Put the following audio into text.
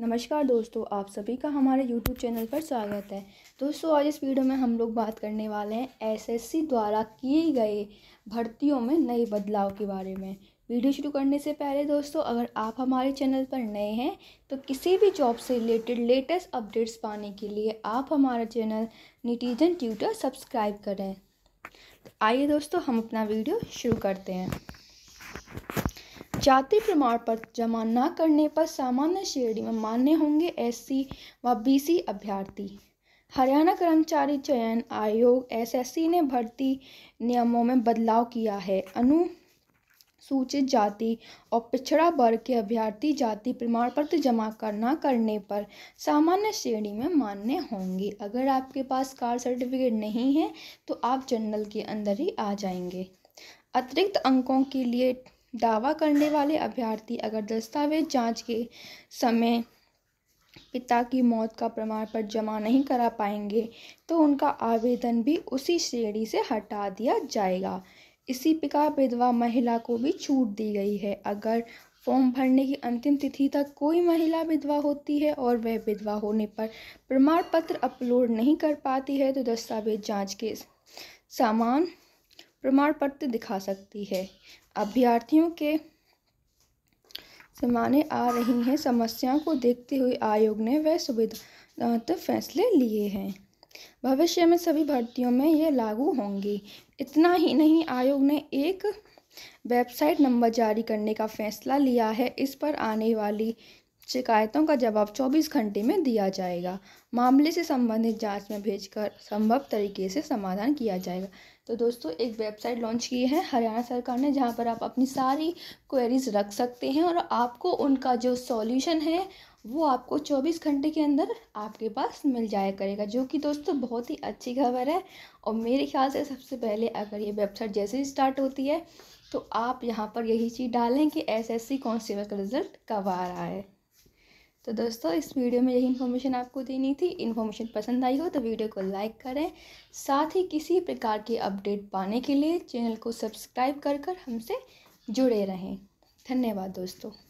नमस्कार दोस्तों आप सभी का हमारे YouTube चैनल पर स्वागत है दोस्तों आज इस वीडियो में हम लोग बात करने वाले हैं एसएससी द्वारा किए गए भर्तियों में नए बदलाव के बारे में वीडियो शुरू करने से पहले दोस्तों अगर आप हमारे चैनल पर नए हैं तो किसी भी जॉब से रिलेटेड लेटेस्ट अपडेट्स पाने के लिए आप हमारा चैनल निटीजन ट्यूटर सब्सक्राइब करें तो आइए दोस्तों हम अपना वीडियो शुरू करते हैं जाति प्रमाण पत्र जमा न करने पर सामान्य श्रेणी में मान्य होंगे एससी व बीसी अभ्यर्थी हरियाणा कर्मचारी चयन आयोग एसएससी ने भर्ती नियमों में बदलाव किया है अनुसूचित जाति और पिछड़ा वर्ग के अभ्यर्थी जाति प्रमाण पत्र जमा करना करने पर सामान्य श्रेणी में मान्य होंगे अगर आपके पास कार सर्टिफिकेट नहीं है तो आप जनरल के अंदर ही आ जाएंगे अतिरिक्त अंकों के लिए दावा करने वाले अभ्यर्थी अगर दस्तावेज जांच के समय पिता की मौत का प्रमाण पत्र जमा नहीं करा पाएंगे तो उनका आवेदन भी उसी श्रेणी से हटा दिया जाएगा इसी प्रकार विधवा महिला को भी छूट दी गई है अगर फॉर्म भरने की अंतिम तिथि तक कोई महिला विधवा होती है और वह विधवा होने पर प्रमाण पत्र अपलोड नहीं कर पाती है तो दस्तावेज जांच के समान प्रमाण पत्र दिखा सकती है अभ्यर्थियों के समाने आ रही हैं समस्याओं को देखते हुए आयोग ने वह सुविधात्मक फैसले लिए हैं भविष्य में सभी भर्तियों में यह लागू होंगी इतना ही नहीं आयोग ने एक वेबसाइट नंबर जारी करने का फैसला लिया है इस पर आने वाली शिकायतों का जवाब 24 घंटे में दिया जाएगा मामले से संबंधित जांच में भेजकर संभव तरीके से समाधान किया जाएगा तो दोस्तों एक वेबसाइट लॉन्च की है हरियाणा सरकार ने जहां पर आप अपनी सारी क्वेरीज रख सकते हैं और आपको उनका जो सॉल्यूशन है वो आपको 24 घंटे के अंदर आपके पास मिल जाया करेगा जो कि दोस्तों बहुत ही अच्छी खबर है और मेरे ख्याल से सबसे पहले अगर ये वेबसाइट जैसे ही स्टार्ट होती है तो आप यहाँ पर यही चीज़ डालें कि एसएससी कॉन्स्टेबल का रिज़ल्ट कब आ रहा है तो दोस्तों इस वीडियो में यही इन्फॉर्मेशन आपको देनी थी इन्फॉर्मेशन पसंद आई हो तो वीडियो को लाइक करें साथ ही किसी प्रकार की अपडेट पाने के लिए चैनल को सब्सक्राइब कर कर हमसे जुड़े रहें धन्यवाद दोस्तों